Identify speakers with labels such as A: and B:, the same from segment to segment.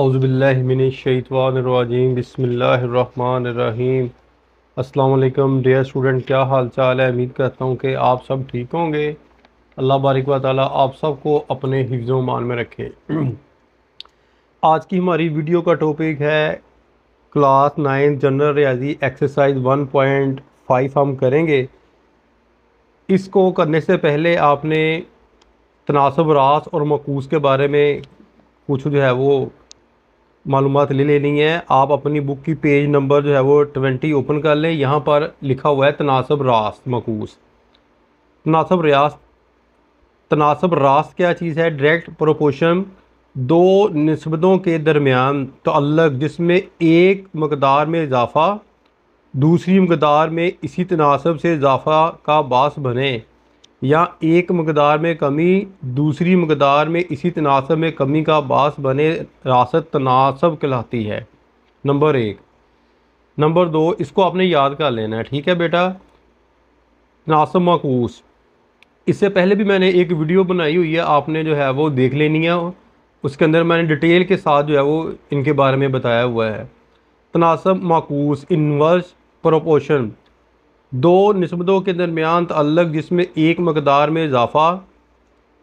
A: अज़बिल्लिमिनशैतवानरवाजीम बसमीम अल्लाम dear student क्या हाल चाल है उम्मीद करता हूँ कि आप सब ठीक होंगे अल्लाह बारिक वाली ताली आप सबको अपने हिफ्ज़ मान में रखे आज की हमारी वीडियो का टॉपिक है क्लास नाइन जनरल रियाजी एक्सरसाइज वन पॉइंट फाइव हम करेंगे इसको करने से पहले आपने तनासब रास और मकूस के बारे में कुछ जो है वो मालूम ले लेनी है आप अपनी बुक की पेज नंबर जो है वो ट्वेंटी ओपन कर लें यहाँ पर लिखा हुआ है तनासब रास मकूस तनासब रियास तनासब रास क्या चीज़ है डायरेक्ट प्रोपोशन दो नस्बतों के दरमियान तो अलग जिसमें एक मकदार में इजाफ़ा दूसरी मकदार में इसी तनासब से इजाफ़ा का बास बने या एक मकदार में कमी दूसरी मकदार में इसी तनासब में कमी का बास बने रासत तनासब कहलाती है नंबर एक नंबर दो इसको आपने याद कर लेना है ठीक है बेटा तनासब माकूस इससे पहले भी मैंने एक वीडियो बनाई हुई है आपने जो है वो देख लेनी है उसके अंदर मैंने डिटेल के साथ जो है वो इनके बारे में बताया हुआ है तनासब माकूस इनवर्स प्रोपोशन दो नस्बतों के दरमियान तल्लक जिसमें एक मकदार में इजाफ़ा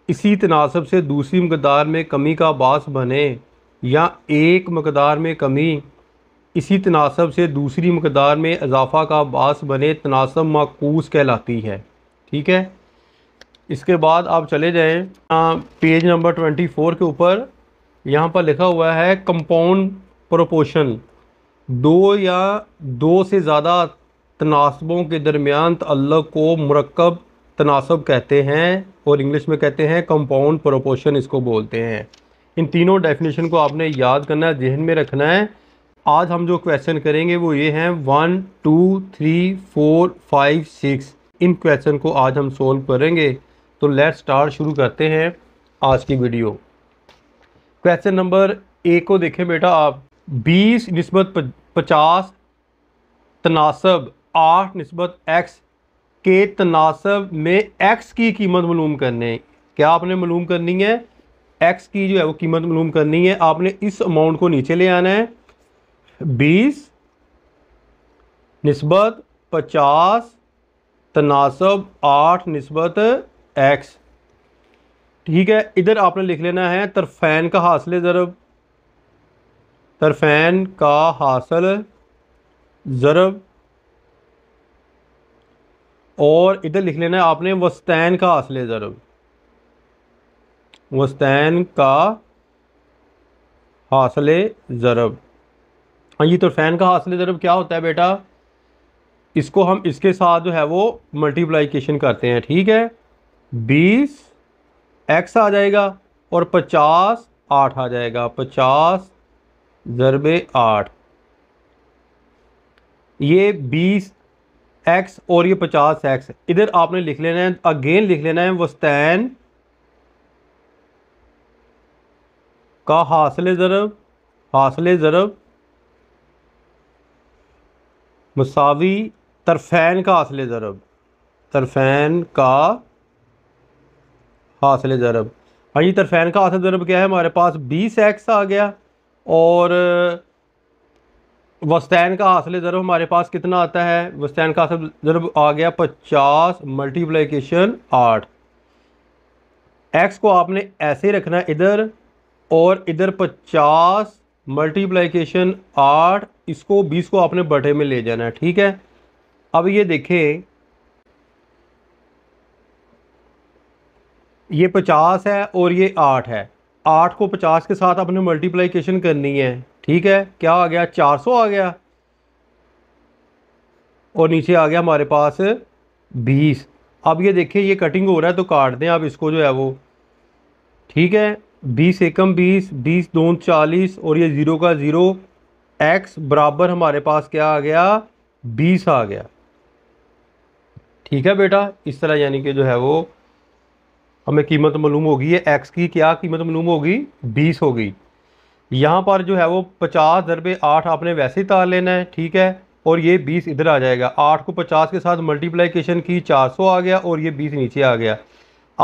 A: इसी तनासब से दूसरी मकदार में कमी का बास बने या एक मकदार में कमी इसी तनासब से दूसरी मकदार में इजाफ़ा का बास बने तनासब माकूस कहलाती है ठीक है इसके बाद आप चले जाएँ पेज नंबर ट्वेंटी फोर के ऊपर यहाँ पर लिखा हुआ है कंपाउंड प्रोपोशन दो या दो से ज़्यादा तनासबों के दरमियान तल्लक को मरकब तनासब कहते हैं और इंग्लिश में कहते हैं कंपाउंड प्रोपोर्शन इसको बोलते हैं इन तीनों डेफिनेशन को आपने याद करना है जहन में रखना है आज हम जो क्वेश्चन करेंगे वो ये हैं one two three four five six इन क्वेश्चन को आज हम सोल्व करेंगे तो लेट स्टार्ट शुरू करते हैं आज की वीडियो क्वेश्चन नंबर ए को देखें बेटा आप बीस नस्बत पचास तनासब आठ नस्बत एक्स के तनासब में एक्स की कीमत मलूम करने क्या आपने मलूम करनी है एक्स की जो है वो कीमत मलूम करनी है आपने इस अमाउंट को नीचे ले आना है बीस नस्बत पचास तनासब आठ नस्बत एक्स ठीक है इधर आपने लिख लेना है तरफैन का हासिल ज़रब तरफैन का हासिल ज़रब और इधर लिख लेना है आपने वस्तैन का असले ज़रब वस्तैन का हासिल ज़रब हाँ जी तो फ़ैन का हासिल ज़रब क्या होता है बेटा इसको हम इसके साथ जो है वो मल्टीप्लाइकेशन करते हैं ठीक है बीस एक्स आ जाएगा और पचास आठ आ जाएगा पचास ज़रब आठ ये बीस एक्स और ये पचास एक्स इधर आपने लिख लेना है अगेन लिख लेना है वस्तैन का हासिल ज़रब हासिल ज़रब मसावी तरफैन का हासिल ज़रब तरफैन का हासिल ज़रब हाँ जी तरफैन का हासिल ज़रब क्या है हमारे पास बीस एक्स आ गया और वस्तैन का हासिल ज़रब हमारे पास कितना आता है वस्तैन का हासिल ज़रब आ गया पचास मल्टीप्लाइकेशन आठ एक्स को आपने ऐसे रखना इधर और इधर पचास मल्टीप्लाइकेशन आठ इसको बीस को आपने बटे में ले जाना है ठीक है अब ये देखें ये पचास है और ये आठ है आठ को पचास के साथ आपने मल्टीप्लाइकेशन करनी है ठीक है क्या आ गया 400 आ गया और नीचे आ गया हमारे पास 20 अब ये देखिए ये कटिंग हो रहा है तो काट दें आप इसको जो है वो ठीक है बीस एकम बीस बीस दो चालीस और ये ज़ीरो का ज़ीरो एक्स बराबर हमारे पास क्या आ गया बीस आ गया ठीक है बेटा इस तरह यानी कि जो है वो हमें कीमत मालूम होगी ये एक्स की क्या कीमत मालूम होगी बीस गई यहाँ पर जो है वो पचास दरबे आठ आपने वैसे ही तार लेना है ठीक है और ये बीस इधर आ जाएगा आठ को पचास के साथ मल्टीप्लाइकेशन की चार सौ आ गया और ये बीस नीचे आ गया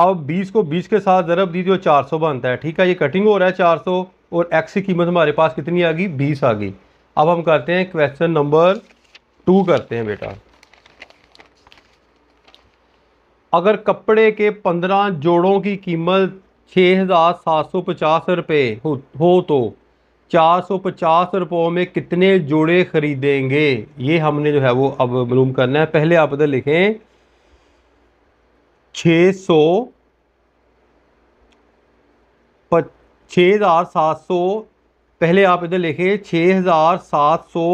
A: अब बीस को बीस के साथ ज़रब दीजिए और तो चार सौ बनता है ठीक है ये कटिंग हो रहा है चार सौ और एक्स की कीमत हमारे पास कितनी आ गई बीस आ गई अब हम करते हैं क्वेश्चन नंबर टू करते हैं बेटा अगर कपड़े के पंद्रह जोड़ों की कीमत छः हज़ार सात सौ पचास रुपये हो, हो तो चार सौ पचास रुपयों में कितने जोड़े ख़रीदेंगे ये हमने जो है वो अब मालूम करना है पहले आप इधर लिखें छः सौ छः हज़ार सात सौ पहले आप इधर लिखें छः हज़ार सात सौ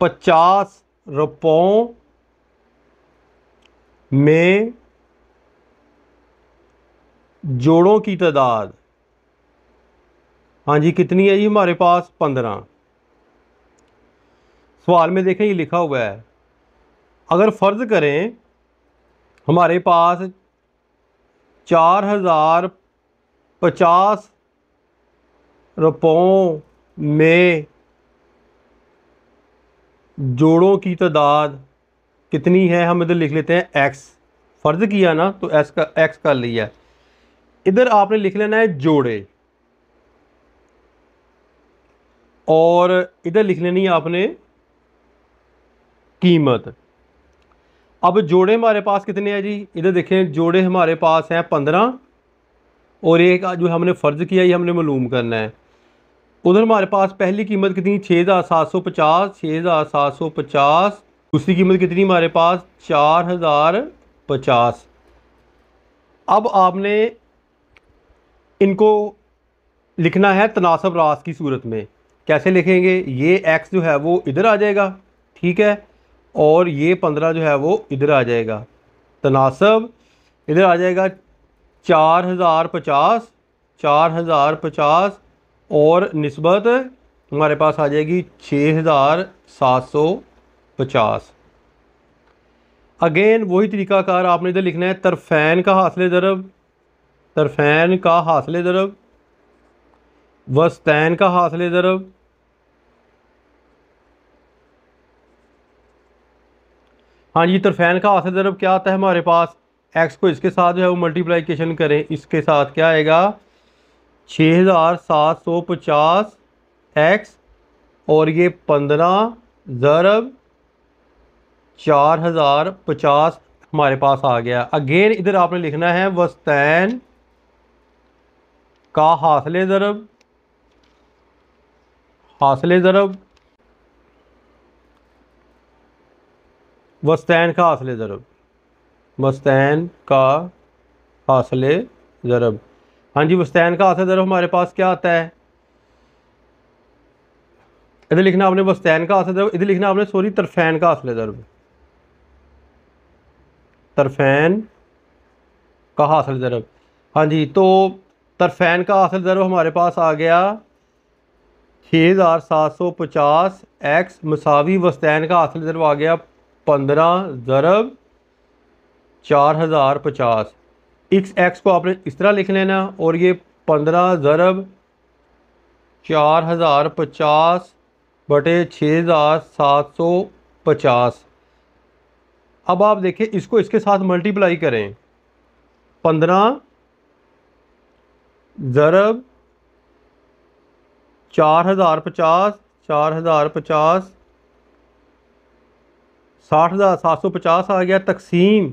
A: पचास रुपयों में जोड़ों की तादाद हाँ जी कितनी है जी हमारे पास पंद्रह सवाल में देखें ये लिखा हुआ है अगर फ़र्ज़ करें हमारे पास चार हज़ार पचास रुपयों में जोड़ों की तादाद कितनी है हम इधर लिख लेते हैं एक्स फ़र्ज़ किया ना तो एक्स का एक्स कर लिया इधर आपने लिख लेना है जोड़े और इधर लिख लेनी है आपने कीमत अब जोड़े हमारे पास कितने हैं जी इधर देखें जोड़े हमारे पास हैं पंद्रह और एक जो हमने फ़र्ज़ किया ये हमने मालूम करना है उधर हमारे पास पहली कीमत कितनी छः हज़ार सात सौ पचास छः हज़ार सात सौ पचास दूसरी कीमत कितनी हमारे पास चार हज़ार पचास अब आपने इनको लिखना है तनासब रास की सूरत में कैसे लिखेंगे ये एक्स जो है वो इधर आ जाएगा ठीक है और ये पंद्रह जो है वो इधर आ जाएगा तनासब इधर आ जाएगा चार हज़ार पचास चार हज़ार पचास और नस्बत हमारे पास आ जाएगी छः हज़ार सात सौ पचास अगेन वही तरीक़ाकार आपने इधर लिखना है तरफ़ैन का हासिल ज़रब तरफ़ैन का हासिल दरब वस्तैन का हासिल दरब हाँ जी तरफ़ैन का हासिल दरब क्या आता है हमारे पास एक्स को इसके साथ जो है वो मल्टीप्लाइकेशन करें इसके साथ क्या आएगा छः हज़ार सात सौ पचास एक्स और ये पंद्रह ज़रब चार हज़ार पचास हमारे पास आ गया अगेन इधर आपने लिखना है वस्तैन का हासिल ज़रब हासिल ज़रब वस्तैन का हासिल ज़रब वस्तैन का हासिल ज़रब हाँ जी वस्तैन का हासिल ज़रब हमारे पास क्या आता है इधर लिखना आपने वस्तैन का हासिल ज़रब इधर लिखना आपने सॉरी तरफैन का हासिल ज़रब तरफैन का हासिल ज़रब हाँ जी तो तरफैन का हासिल ज़रूर हमारे पास आ गया छः हज़ार सात सौ पचास एक्स मसावी वस्तैन का हासिल ज़रब आ गया पंद्रह ज़रब चार हज़ार पचास इस एक्स को आपने इस तरह लिख लेना और ये पंद्रह ज़रब चार हज़ार पचास बटे छः हज़ार सात सौ पचास अब आप देखिए इसको इसके साथ मल्टीप्लाई करें पंद्रह ज़रब चार हज़ार पचास चार हज़ार पचास साठ हज़ार सात सौ पचास आ गया तकसीम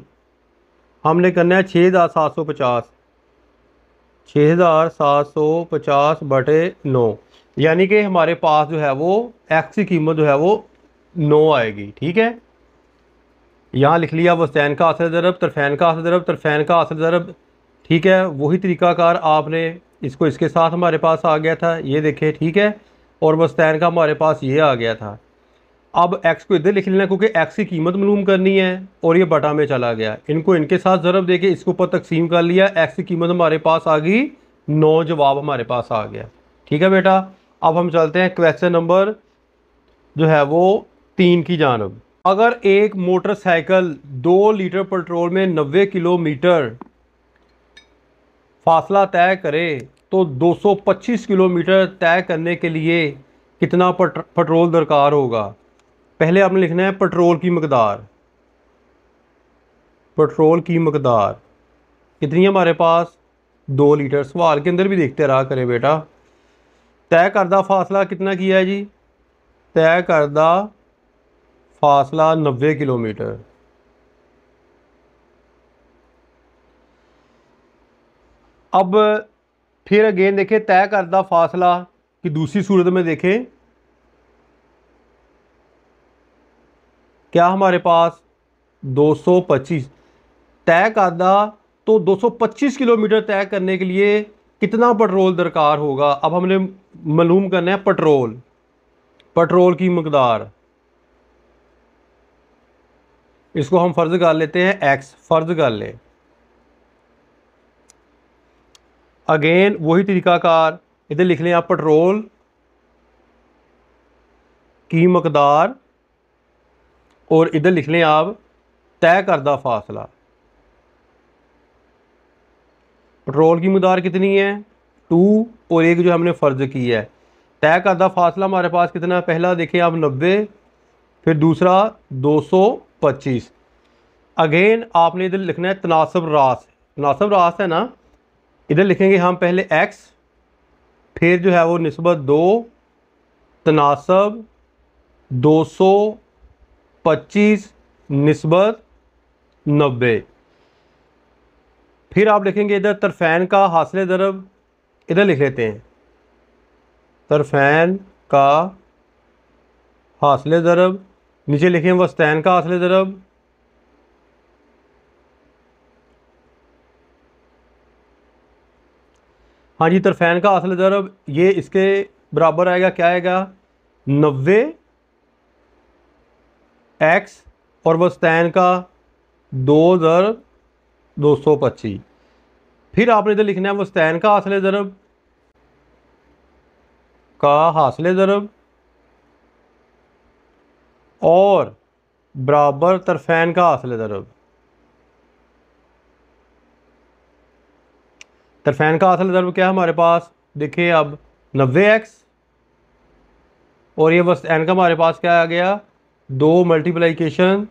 A: हमने करना है छः हज़ार सात सौ पचास छः हज़ार सात सौ पचास बटे नौ यानी कि हमारे पास जो है वो एक्स की कीमत जो है वो नौ आएगी ठीक है यहाँ लिख लिया वस्तैन का असर ज़रब तरफैन का असर ज़रब तरफैन का असर ज़रब ठीक है वही तरीकाकार आपने इसको इसके साथ हमारे पास आ गया था ये देखे ठीक है और मस्तैन का हमारे पास ये आ गया था अब एक्स को इधर लिख लेना क्योंकि एक्स की कीमत मालूम करनी है और ये बटा में चला गया इनको इनके साथ ज़रब दे के इसके ऊपर तकसीम कर लिया एक्स की कीमत हमारे पास आ गई नौ जवाब हमारे पास आ गया ठीक है बेटा अब हम चलते हैं क्वेश्चन नंबर जो है वो तीन की जानब अगर एक मोटरसाइकिल दो लीटर पेट्रोल में नब्बे किलोमीटर फासला तय करे तो 225 किलोमीटर तय करने के लिए कितना पेट्रोल दरकार होगा पहले आपने लिखना है पेट्रोल की मकदार पेट्रोल की मकदार कितनी है हमारे पास दो लीटर सवाल के अंदर भी देखते रहा करें बेटा तय करदा फासला कितना किया है जी तय करदा फासला नब्बे किलोमीटर अब फिर अगेन देखें तय करता फासला कि दूसरी सूरत में देखें क्या हमारे पास 225 तय करता तो 225 किलोमीटर तय करने के लिए कितना पेट्रोल दरकार होगा अब हमने मालूम करना है पेट्रोल पेट्रोल की मकदार इसको हम फर्ज कर लेते हैं एक्स फर्ज कर लें अगेन वही तरीकाकार इधर लिख लें आप पेट्रोल की मकदार और इधर लिख लें आप तय करदा फासला पेट्रोल की मकदार कितनी है टू और एक जो हमने फ़र्ज की है तय करदा फासला हमारे पास कितना पहला देखें आप नब्बे फिर दूसरा दो सौ पच्चीस अगेन आपने इधर लिखना है तनासब रास तनासब रास है ना इधर लिखेंगे हम पहले एक्स फिर जो है वो नस्बत दो तनासब दो सौ पच्चीस नस्बत नब्बे फिर आप लिखेंगे इधर तरफैन का हासिल दरब इधर लिख लेते हैं तरफैन का हासिल दरब नीचे लिखें वस्तैन का हासिल दरब हाँ जी तरफेन का असल ज़रब ये इसके बराबर आएगा क्या आएगा नबे एक्स और वस्तैन का दो ज़रब दो सौ पच्चीस फिर आपने इधर लिखना है वस्तैन का हासिल ज़रब का हासिल ज़रब और बराबर तरफैन का हासिल ज़रब फैन का असल ज़रब क्या है हमारे पास देखिए अब नब्बे एक्स और ये बस एन का हमारे पास क्या आ गया दो मल्टीप्लाइकेशन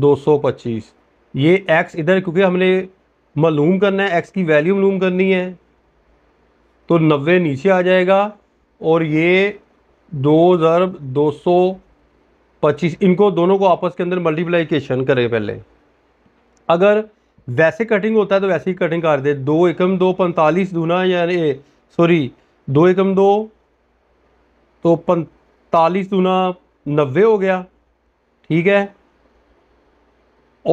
A: दो सौ पच्चीस ये एक्स इधर क्योंकि हमने मलूम करना है एक्स की वैल्यू मलूम करनी है तो नब्बे नीचे आ जाएगा और ये दो ज़रब दो सौ पच्चीस इनको दोनों को आपस के अंदर मल्टीप्लाइकेशन करें पहले अगर वैसे कटिंग होता है तो वैसे ही कटिंग कर दे दो एकम दो पैंतालीस दूना यानी सॉरी दो एकम दो तो पैंतालीस दूना नब्बे हो गया ठीक है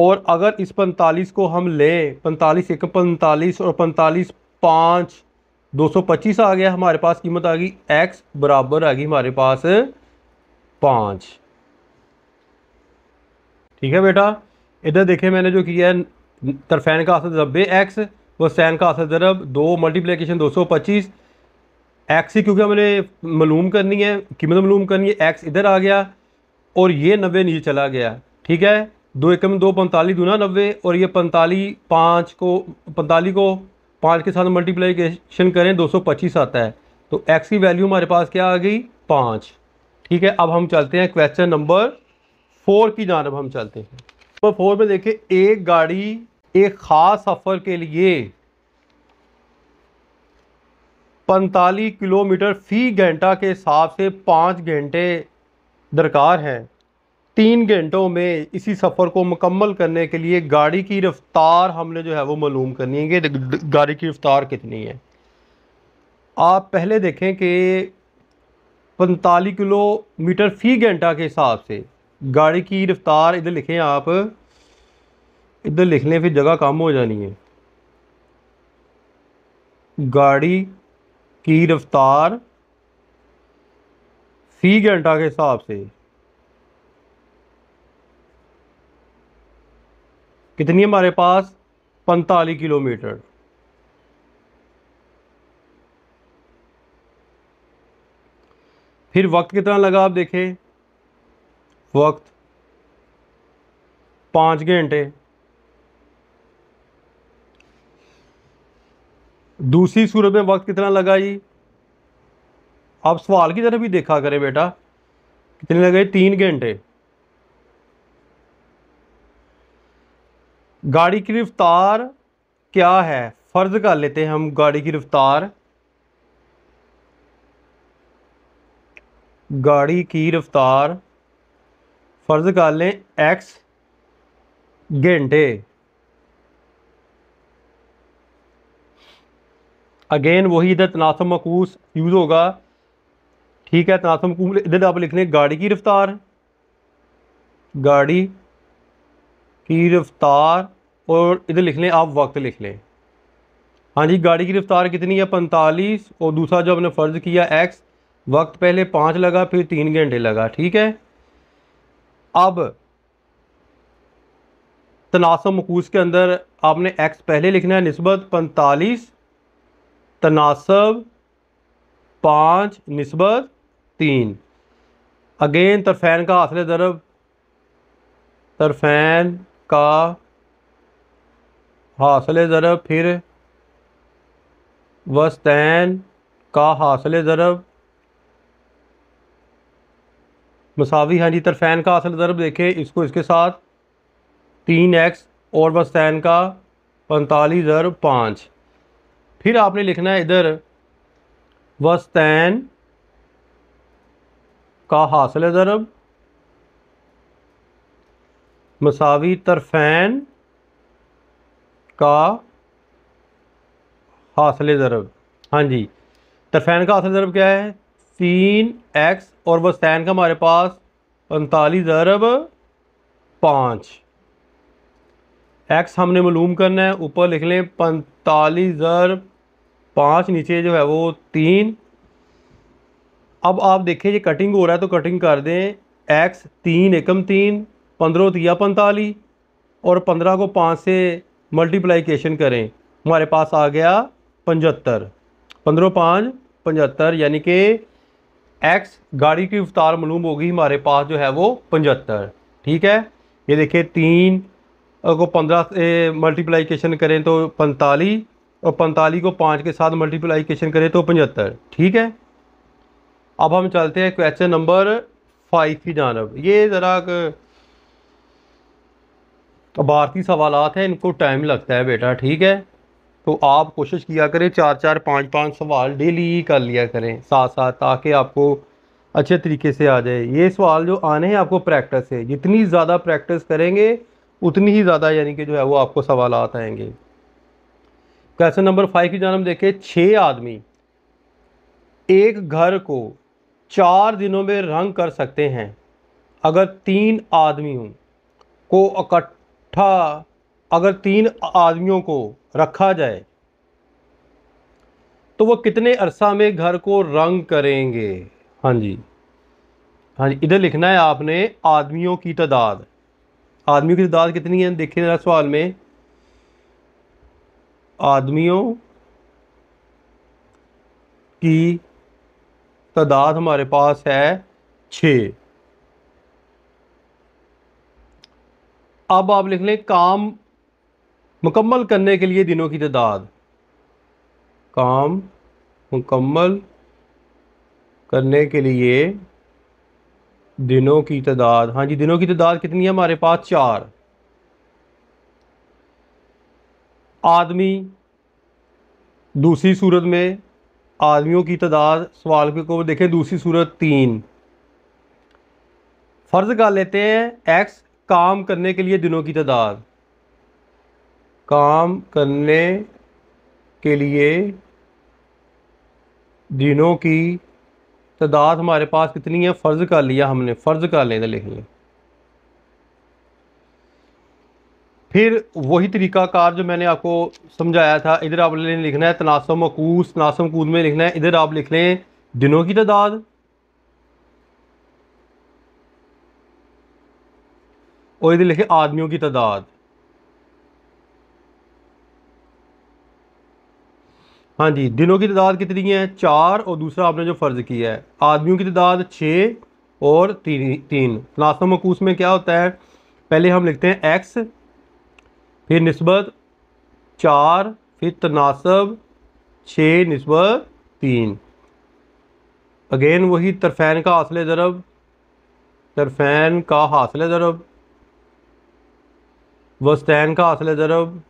A: और अगर इस पैंतालीस को हम ले पैंतालीस एक पैंतालीस और पैंतालीस पाँच दो सौ पच्चीस आ गया हमारे पास कीमत आ गई एक्स बराबर आ गई हमारे पास पाँच ठीक है बेटा इधर देखे मैंने जो किया है तरफैन का असर नब्बे एक्स व सैन का असर ज़रब दो मल्टीप्लीकेशन दो सौ पच्चीस एक्स ही क्योंकि हमने मलूम करनी है कीमत मलूम करनी है एक्स इधर आ गया और ये नब्बे नीचे चला गया ठीक है दो एक में दो पैंतालीस दूना नब्बे और ये पैंतालीस पाँच को पैंतालीस को पाँच के साथ मल्टीप्लाइकेशन करें दो सौ पच्चीस आता है तो एक्स की वैल्यू हमारे पास क्या आ गई पाँच ठीक है अब हम चलते हैं क्वेश्चन नंबर फोर की जानब हम चलते हैं नंबर फोर में देखिए एक गाड़ी एक ख़ास सफ़र के लिए पैंतालीस किलोमीटर फ़ी घंटा के हिसाब से पाँच घंटे दरकार हैं तीन घंटों में इसी सफ़र को मुकम्मल करने के लिए गाड़ी की रफ़्तार हमने जो है वो मालूम करनी है कि गाड़ी की रफ़्तार कितनी है आप पहले देखें कि पैंतालीस किलोमीटर फ़ी घंटा के हिसाब से गाड़ी की रफ़्तार इधर लिखें आप इधर लिख लें फिर जगह कम हो जानी है गाड़ी की रफ्तार फी घंटा के हिसाब से कितनी हमारे पास पैंतालीस किलोमीटर फिर वक्त कितना लगा आप देखें वक्त पाँच घंटे दूसरी सूरत में वक्त कितना लगा जी आप सवाल की तरफ ही देखा करें बेटा कितने लगे तीन घंटे गाड़ी की रफ्तार क्या है फ़र्ज़ कर लेते हैं हम गाड़ी की रफ्तार गाड़ी की रफ्तार फ़र्ज़ कर लें एक्स घंटे अगेन वही इधर तनासम मकूस यूज़ होगा ठीक है तनासम इधर आप लिख लें गाड़ी की रफ्तार गाड़ी की रफ्तार और इधर लिख लें आप वक्त लिख लें हाँ जी गाड़ी की रफ्तार कितनी है पैंतालीस और दूसरा जो हमने फ़र्ज़ किया एक्स वक्त पहले पाँच लगा फिर तीन घंटे लगा ठीक है अब तनासम मकूस के अंदर आपने एक्स पहले लिखना है नस्बत पैंतालीस तनासब पाँच नस्बत तीन अगेन तरफैन का हासिल दरब तरफैन का हासिल ज़रब फिर वस्तैन का हासिल ज़रब मसावी हाँ जी तरफैन का हासिल ज़रब देखे इसको इसके साथ तीन एक्स और वस्तैन का पैंतालीस ज़रब पाँच फिर आपने लिखना है इधर वस्तैन का हासिल ज़रब मसावी तरफैन का हासिल ज़रब हाँ जी तरफैन का हासिल ज़रब क्या है तीन एक्स और वस्तैन का हमारे पास पैंतालीस ज़रब पाँच एक्स हमने मलूम करना है ऊपर लिख लें पैंतालीस ज़रब पाँच नीचे जो है वो तीन अब आप देखिए ये कटिंग हो रहा है तो कटिंग कर दें एक्स तीन एकम तीन पंद्रह तिया पैंतालीस और पंद्रह को पाँच से मल्टीप्लाइकेशन करें हमारे पास आ गया पचहत्तर पंद्रह पाँच पचहत्तर यानी कि एक्स गाड़ी की रफ्तार मलूम होगी हमारे पास जो है वो पचहत्तर ठीक है ये देखिए तीन को पंद्रह से मल्टीप्लाइकेशन करें तो पैंतालीस और पैंतालीस को पाँच के साथ मल्टीप्लाइकेशन करें तो पचहत्तर ठीक है अब हम चलते हैं क्वेश्चन नंबर फाइव की जानब ये ज़रा भारतीय सवाल हैं इनको टाइम लगता है बेटा ठीक है तो आप कोशिश किया करें चार चार पाँच पाँच सवाल डेली ही कर लिया करें साथ साथ ताकि आपको अच्छे तरीके से आ जाए ये सवाल जो आने हैं आपको प्रैक्टिस है जितनी ज़्यादा प्रैक्टिस करेंगे उतनी ही ज़्यादा यानी कि जो है वो आपको सवाल आएंगे क्वेश्चन नंबर फाइव की हम देखें छः आदमी एक घर को चार दिनों में रंग कर सकते हैं अगर तीन आदमियों को इकट्ठा अगर तीन आदमियों को रखा जाए तो वो कितने अरसा में घर को रंग करेंगे हाँ जी हाँ जी इधर लिखना है आपने आदमियों की तादाद आदमियों की तादाद कितनी है देखिए सवाल में आदमियों की तादाद हमारे पास है छ अब आप लिख लें काम मुकम्मल करने के लिए दिनों की तादाद काम मुकम्मल करने के लिए दिनों की तादाद हाँ जी दिनों की तादाद कितनी है हमारे पास चार आदमी दूसरी सूरत में आदमियों की तादाद सवाल को देखें दूसरी सूरत तीन फ़र्ज़ कर लेते हैं एक्स काम करने के लिए दिनों की तादाद काम करने के लिए दिनों की तादाद हमारे पास कितनी है फ़र्ज़ कर लिया हमने फ़र्ज़ कर लेना लिख लिया फिर वही तरीका कार जो मैंने आपको समझाया था इधर आप लिखना है तनासम मकूस तनासम कूद में लिखना है इधर आप लिख लें दिनों की तादाद और इधर लिखे आदमियों की तादाद हाँ जी दिनों की तादाद कितनी है चार और दूसरा आपने जो फ़र्ज़ किया है आदमियों की तादाद छ और तीन तीन तनासम मकूस में क्या होता है पहले हम लिखते हैं एक्स फिर नस्बत चार फिर तनासब छः नस्बत तीन अगेन वही तरफ़ैन का हासिल ज़रब तरफ़ैन का हासिल ज़रब वस्तैन का हासिल ज़रब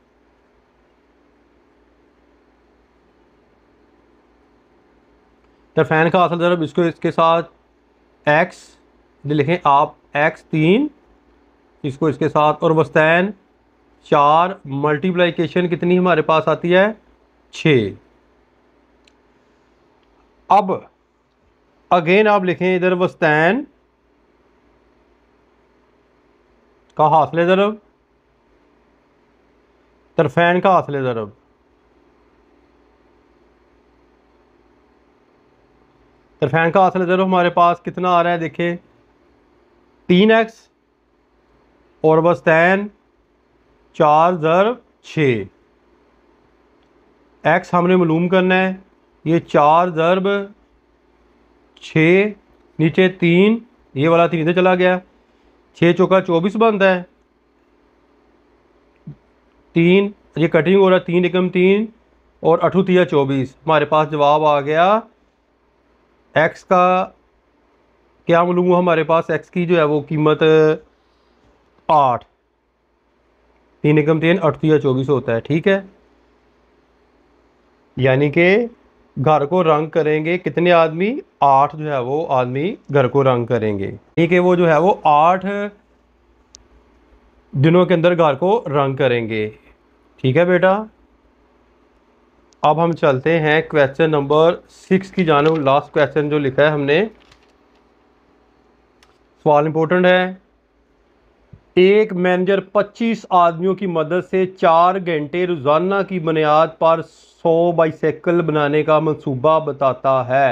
A: तरफ़ैन का हासिल ज़रब इसको इसके साथ एक्स लिखें आप एक्स तीन इसको इसके साथ और वस्तैन चार मल्टीप्लाइकेशन कितनी हमारे पास आती है छ अब अगेन आप लिखें इधर वस्तैन का हासिल ज़रब तरफैन का हासिल ज़रब तरफैन का हासिल ज़रब हमारे पास कितना आ रहा है देखें तीन एक्स और वस्तैन चार ज़र छ एक्स हमने मलूम करना है ये चार ज़रब छ नीचे तीन ये वाला तीन इधर चला गया छः चौका चौबीस बनता है तीन ये कटिंग हो रहा है तीन एकम तीन और अठूतिया चौबीस हमारे पास जवाब आ गया एक्स का क्या मलूम हमारे पास एक्स की जो है वो कीमत आठ तीन एकम तीन या चौबीस होता है ठीक है यानी कि घर को रंग करेंगे कितने आदमी आठ जो है वो आदमी घर को रंग करेंगे ठीक है वो जो है वो आठ दिनों के अंदर घर को रंग करेंगे ठीक है बेटा अब हम चलते हैं क्वेश्चन नंबर सिक्स की जानब लास्ट क्वेश्चन जो लिखा है हमने सवाल इंपॉर्टेंट है एक मैनेजर 25 आदमियों की मदद से चार घंटे रोज़ाना की बुनियाद पर 100 बाईसाइकिल बनाने का मंसूबा बताता है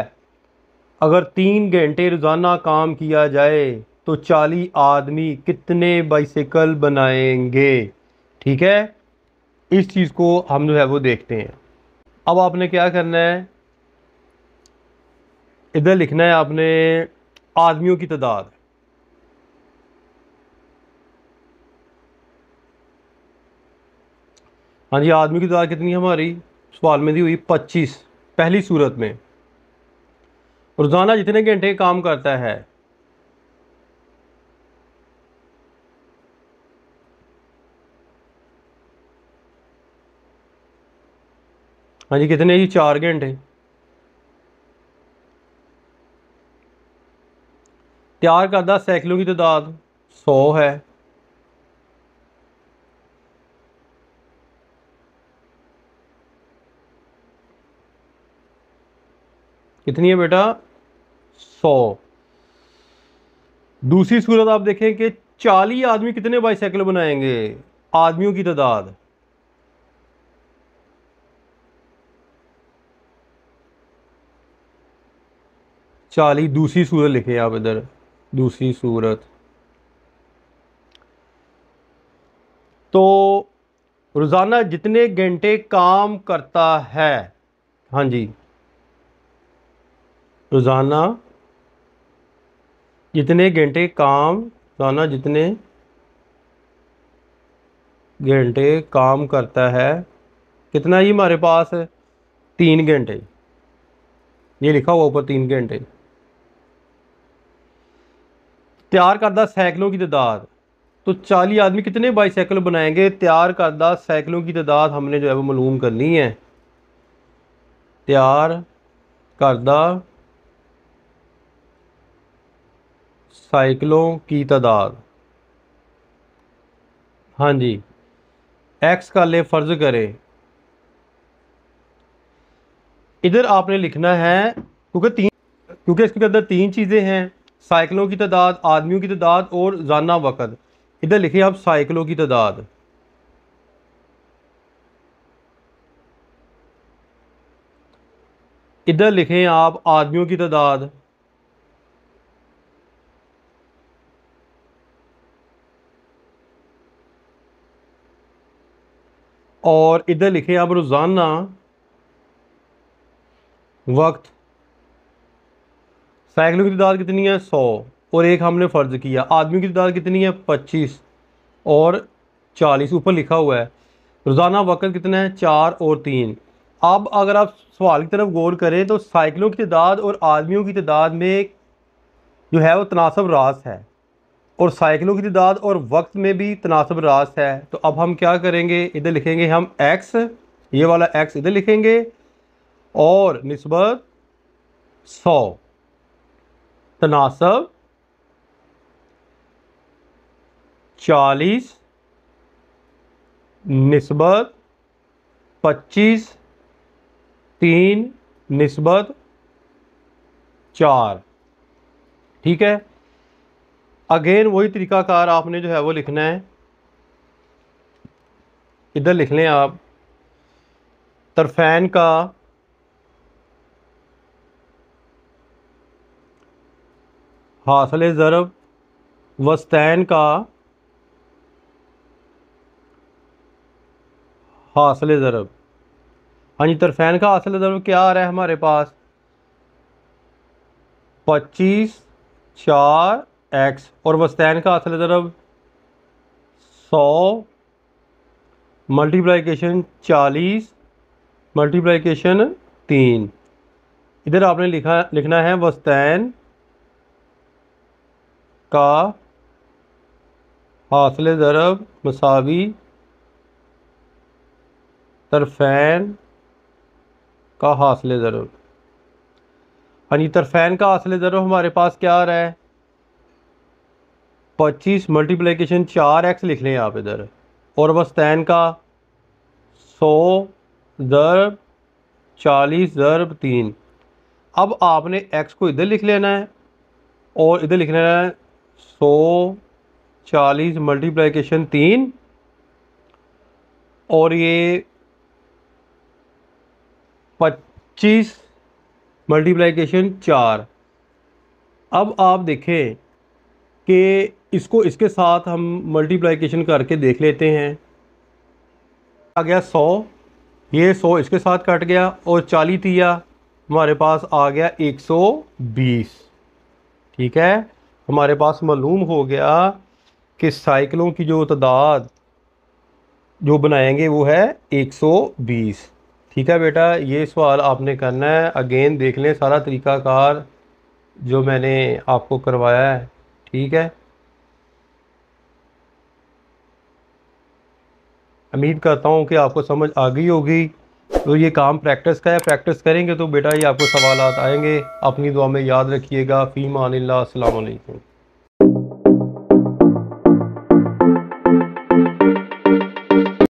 A: अगर तीन घंटे रोज़ाना काम किया जाए तो 40 आदमी कितने बाईसाइकिल बनाएंगे ठीक है इस चीज़ को हम जो है वो देखते हैं अब आपने क्या करना है इधर लिखना है आपने आदमियों की तादाद हाँ जी आदमी की तादाद कितनी है हमारी सवाल में दी हुई पच्चीस पहली सूरत में रोज़ाना जितने घंटे काम करता है हाँ जी कितने जी चार घंटे तैयार करता साइकिलों की तादाद सौ है कितनी है बेटा सौ दूसरी सूरत आप देखें कि चालीस आदमी कितने बाईसाइकिल बनाएंगे आदमियों की तादाद चालीस दूसरी सूरत लिखे आप इधर दूसरी सूरत तो रोज़ाना जितने घंटे काम करता है हाँ जी रोज़ाना जितने घंटे काम रोज़ाना जितने घंटे काम करता है कितना ही हमारे पास तीन घंटे ये लिखा हुआ ऊपर तीन घंटे तैयार करदा साइकिलों की तादाद तो चालीस आदमी कितने बाईसाइकिल बनाएंगे तैयार करदा साइकिलों की तादाद हमने जो है वो मालूम करनी है तैयार करदा साइकिलों की तादाद हाँ जी एक्स का ले फ़र्ज़ करें इधर आपने लिखना है क्योंकि तीन क्योंकि इसके अंदर तीन चीज़ें हैं साइकिलों की तादाद आदमियों की तादाद और जाना वक़्त इधर लिखे आप साइकिलों की तादाद इधर लिखें आप आदमियों की तादाद और इधर लिखें आप रोज़ाना वक्त साइकिलों की तादाद कितनी है सौ और एक हमने फ़र्ज़ किया आदमियों की तादाद कितनी है पच्चीस और चालीस ऊपर लिखा हुआ है रोज़ाना वक्त कितना है चार और तीन अब अगर आप सवाल की तरफ गौर करें तो साइकिलों की तादाद और आदमियों की तादाद में जो है वो तनासब रास है और साइकिलों की तदाद और वक्त में भी तनासब रास्त है तो अब हम क्या करेंगे इधर लिखेंगे हम एक्स ये वाला एक्स इधर लिखेंगे और नस्बत सौ तनासब चालीस नस्बत पच्चीस तीन नस्बत चार ठीक है अगेन वही तरीकाकार आपने जो है वो लिखना है इधर लिख लें आप तरफैन का हासिल ज़रब वस्तैन का हासिल ज़रब हाँ जी तरफैन का हासिल ज़रब क्या आ रहा है हमारे पास पच्चीस चार एक्स और वस्तैन का असल ज़रब सौ मल्टीप्लाइकेशन चालीस मल्टीप्लाइकेशन तीन इधर आपने लिखा लिखना है वस्तैन का हासिल ज़रब मसावी तरफैन का हासिल ज़रब यानी तरफैन का हासिल ज़रब हमारे पास क्या आ रहा है पच्चीस मल्टीप्लीकेशन चार एक्स लिख लें आप इधर और तैन का सौ ज़रब चालीस ज़रब तीन अब आपने एक्स को इधर लिख लेना है और इधर लिख लेना है सौ चालीस मल्टीप्लिकेशन तीन और ये पच्चीस मल्टीप्लिकेशन चार अब आप देखें कि इसको इसके साथ हम मल्टीप्लाइकेशन करके देख लेते हैं आ गया सौ ये सौ इसके साथ कट गया और चालीस तिया हमारे पास आ गया एक सौ बीस ठीक है हमारे पास मालूम हो गया कि साइकिलों की जो तादाद जो बनाएंगे वो है एक सौ बीस ठीक है बेटा ये सवाल आपने करना है अगेन देख लें सारा तरीक़ाकार जो मैंने आपको करवाया है ठीक है उम्मीद करता हूँ कि आपको समझ आ गई होगी तो ये काम प्रैक्टिस का है प्रैक्टिस करेंगे तो बेटा ये आपको सवाल आएंगे अपनी दुआ में याद रखिएगा फ़ीम आनिल्ला असलकम